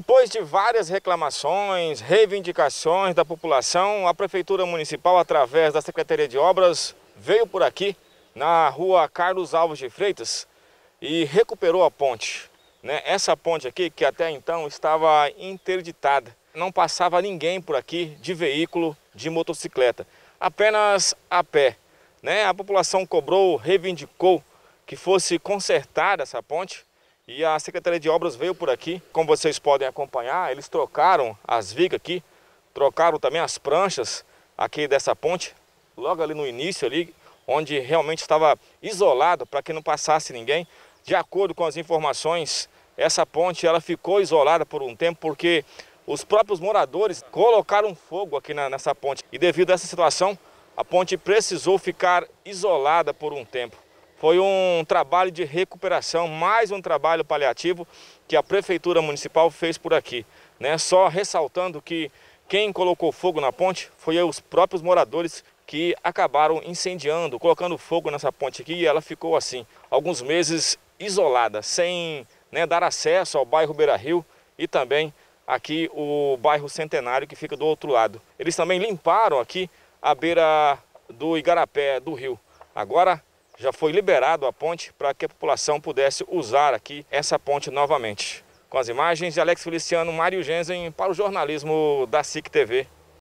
Depois de várias reclamações, reivindicações da população, a Prefeitura Municipal, através da Secretaria de Obras, veio por aqui, na rua Carlos Alves de Freitas, e recuperou a ponte. Né? Essa ponte aqui, que até então estava interditada. Não passava ninguém por aqui de veículo, de motocicleta, apenas a pé. Né? A população cobrou, reivindicou que fosse consertada essa ponte, e a Secretaria de Obras veio por aqui, como vocês podem acompanhar, eles trocaram as vigas aqui, trocaram também as pranchas aqui dessa ponte, logo ali no início ali, onde realmente estava isolado para que não passasse ninguém. De acordo com as informações, essa ponte ela ficou isolada por um tempo porque os próprios moradores colocaram fogo aqui na, nessa ponte. E devido a essa situação, a ponte precisou ficar isolada por um tempo. Foi um trabalho de recuperação, mais um trabalho paliativo que a Prefeitura Municipal fez por aqui. Né? Só ressaltando que quem colocou fogo na ponte foi os próprios moradores que acabaram incendiando, colocando fogo nessa ponte aqui e ela ficou assim, alguns meses isolada, sem né, dar acesso ao bairro Beira Rio e também aqui o bairro Centenário que fica do outro lado. Eles também limparam aqui a beira do Igarapé do rio. Agora já foi liberado a ponte para que a população pudesse usar aqui essa ponte novamente. Com as imagens de Alex Feliciano, Mário Genzen para o jornalismo da SIC TV.